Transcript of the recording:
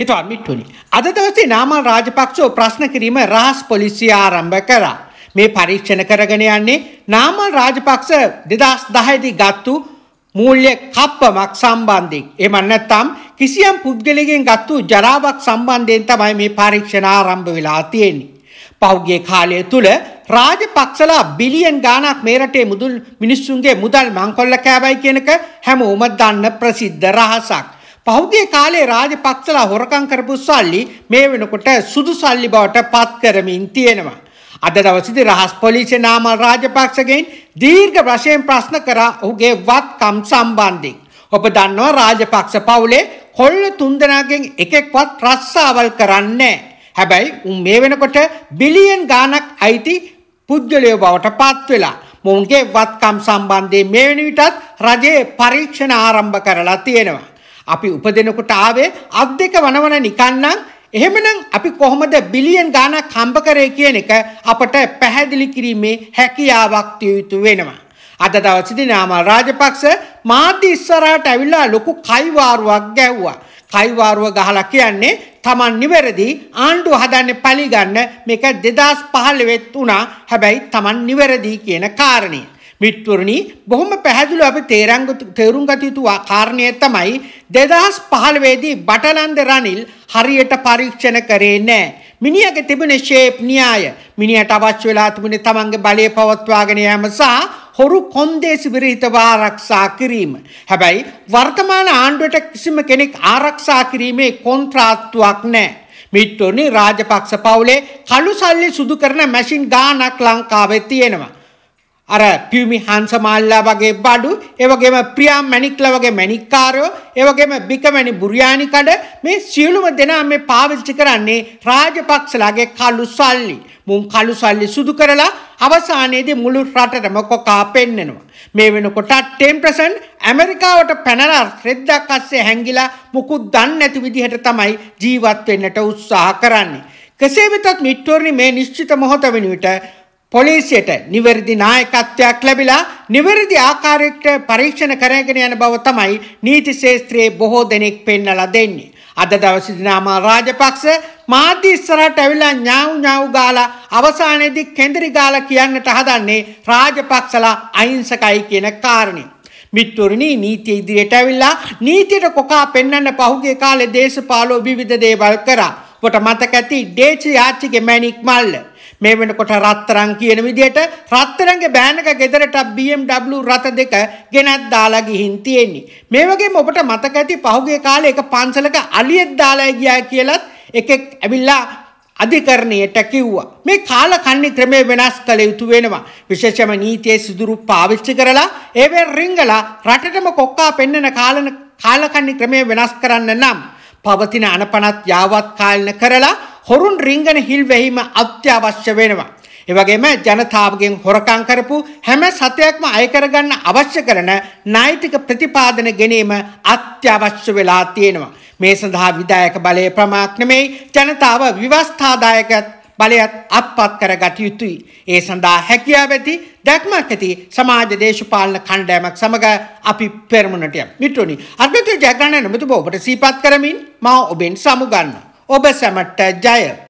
හිතවත් මිට්ටුනි. අද දවසේ නාමල් රාජපක්ෂව ප්‍රශ්න කිරීම රහස් පොලිසිය ආරම්භ කරා. මේ පරීක්ෂණ කරගෙන යන්නේ නාමල් රාජපක්ෂ 2010 දී ගත්තු මූල්‍ය කප්පමක් සම්බන්ධයෙන්. එහෙම නැත්නම් කිසියම් පුද්ගලයෙකුගෙන් ගත්තු ජරාවක් සම්බන්ධයෙන් තමයි මේ පරීක්ෂණ ආරම්භ වෙලා තියෙන්නේ. පහුගිය කාලය තුල රාජපක්ෂලා බිලියන් ගාණක් මේ රටේ මුදල් මිනිස්සුන්ගේ මුදල් මංකොල්ල කෑවයි කියනක හැමෝම දන්න ප්‍රසිද්ධ රහසක්. පෞද්ගලික කාලේ රාජපක්ෂලා හොරකම් කරපු සල්ලි මේ වෙනකොට සුදු සල්ලි බවට පත් කරමින් තියෙනවා. අද දවසේදී රහස් පොලිසිය නාමල් රාජපක්ෂගෙන් දීර්ඝ වශයෙන් ප්‍රශ්න කරා ඔහුගේ වත්කම් සම්බන්ධයෙන්. ඔබ දන්නවා රාජපක්ෂ පවුලේ කොල්ල තුන්දෙනාගෙන් එකෙක්වත් රස්සාවල් කරන්නේ හැබැයි උන් මේ වෙනකොට බිලියන් ගාණක් අයිති පුද්ගලයෝ බවට පත් වෙලා මොවුන්ගේ වත්කම් සම්බන්ධයෙන් මේ වෙන විටත් රජයේ පරීක්ෂණ ආරම්භ කරලා තියෙනවා. අපි උපදිනකොට ආවේ අත් දෙක වනවන නිකන්නම් එහෙමනම් අපි කොහොමද බිලියන් ගාණක් හම්බ කරේ කියන එක අපට පැහැදිලි කිරීමේ හැකියාවක් තිය යුතු වෙනවා. අද දවසේදී නාමල් රාජපක්ෂ මාධ්‍ය ඉස්සරහට ඇවිල්ලා ලොකු කයිවාරුවක් ගැව්වා. කයිවාරුව ගහලා කියන්නේ Taman නිවැරදි ආණ්ඩුව හදන්න පරිගන්න මේක 2015 වෙත් උනා. හැබැයි Taman නිවැරදි කියන කාරණේ මිත්වරණි බොහොම පැහැදිලිව අපි තේරංග තේරුම් ගත යුතු කාරණය තමයි 2015 දී බටලන්ද රනිල් හරියට පරීක්ෂණ කරේ නැහැ. මිනිහගේ තිබුණ ෂේප් න්‍යාය මිනිහට අවශ්‍ය වෙලා තිබුණේ තමන්ගේ බලය පවත්වාගෙන යාම සහ හොරු කොන්දේසි විරහිතව ආරක්ෂා කිරීම. හැබැයි වර්තමාන ආණ්ඩුවට කිසිම කෙනෙක් ආරක්ෂා කිරීමේ කොන්ත්‍රාත්තුවක් නැහැ. මිත්‍රෝනි රාජපක්ෂ පවුලේ කළු සල්ලි සුදු කරන මැෂින් ගානක් ලංකාවේ තියෙනවා. අර පියමි හංසමාල්ලා වගේ බඩු ඒවගේම ප්‍රියා මැණික්ල වගේ මැණික්කාරයෝ ඒවගේම බිකමැණි බුරියානි කඩ මේ සියලුම දෙනා මේ පාවිච්චි කරන්නේ රාජපක්ෂලාගේ කළු සල්ලි මුන් කළු සල්ලි සුදු කරලා අවසානයේදී මුළු රටටම කොකා පෙන්නනවා. මේ වෙනකොට 10% ඇමරිකාවට පැනලා රෙද්දක් අස්සේ හැංගිලා මුකුත් දන්නේ නැති විදිහට තමයි ජීවත් වෙන්නට උත්සාහ කරන්නේ. කෙසේ වෙතත් මිත්‍රෝනි මේ නිශ්චිත මොහොත වෙනුවට පොලිසියට නිවැරදි නායකත්වයක් ලැබිලා නිවැරදි ආකාරයට පරීක්ෂණ කරගෙන යන බව තමයි නීති ශාස්ත්‍රයේ බොහෝ දෙනෙක් පෙන්වලා දෙන්නේ. අද දවසේදී නාමා රාජපක්ෂ මාධ්‍ය ඉස්සරහට ඇවිල්ලා ඥාව් ඥාව් ගාලා අවසානයේදී කෙන්දරි ගාලා කියන්නට හදන්නේ රාජපක්ෂලා අහිංසකයි කියන කාරණේ. මිත්තුරණි නීතිය ඉදිරියට ඇවිල්ලා නීතියට කොකා පෙන්වන්න පහුගිය කාලේ දේශපාලෝ විවිධ දේවල් කරා. ඔබට මතක ඇති ඩේචි යාච්චිගේ මෑණි ඉක්මල්ල මේ වෙනකොට රත්තරන් කියන විදිහට රත්තරන්ගේ බෑනක ගෙදරට BMW රථ දෙක ගෙනත් දාලා ගිහින් තියෙන්නේ. මේ වගේම ඔබට මතක ඇති පහුගිය කාලේ එක පන්සලක අලියෙක් දාලා ගියා කියලත් එකෙක් ඇවිල්ලා අධිකරණයට කිව්වා. මේ කාල කන්නි ක්‍රමය වෙනස් කළ යුතු වෙනවා. විශේෂම නීතියේ සිදුරු පාවිච්චි කරලා ඒවෙන් රිංගලා රටටම කොක්කා පෙන්වන කාලන කාලකන්නි ක්‍රමය වෙනස් කරන්න නම් පවතින අනපනත් යාවත්කාලන කරලා හොරුන් රිංගන හිල් වැහිම අත්‍යවශ්‍ය වෙනවා. එවගේම ජනතාවගෙන් හොරකං කරපු හැම සතයක්ම අයකරගන්න අවශ්‍ය කරන නෛතික ප්‍රතිපාදන ගැනීම අත්‍යවශ්‍ය වෙලා තියෙනවා. මේ සඳහා විදායක බලය ප්‍රමාක්නමෙයි ජනතාව විවස්ථාදායකත් බලයත් අත්පත් කරගත යුතුයි. ඒ සඳහා හැකියාව ඇති දැක්මක් ඇති සමාජ දේශපාලන කණ්ඩෑමක් සමඟ අපි පෙරමුණට යමු. මිත්‍රනි, අර්ථිත ජයග්‍රහණය නොමැතිව ඔබට සීපත් කරමින් මා ඔබෙන් සමුගන්නවා. ඔබ සැමට ජය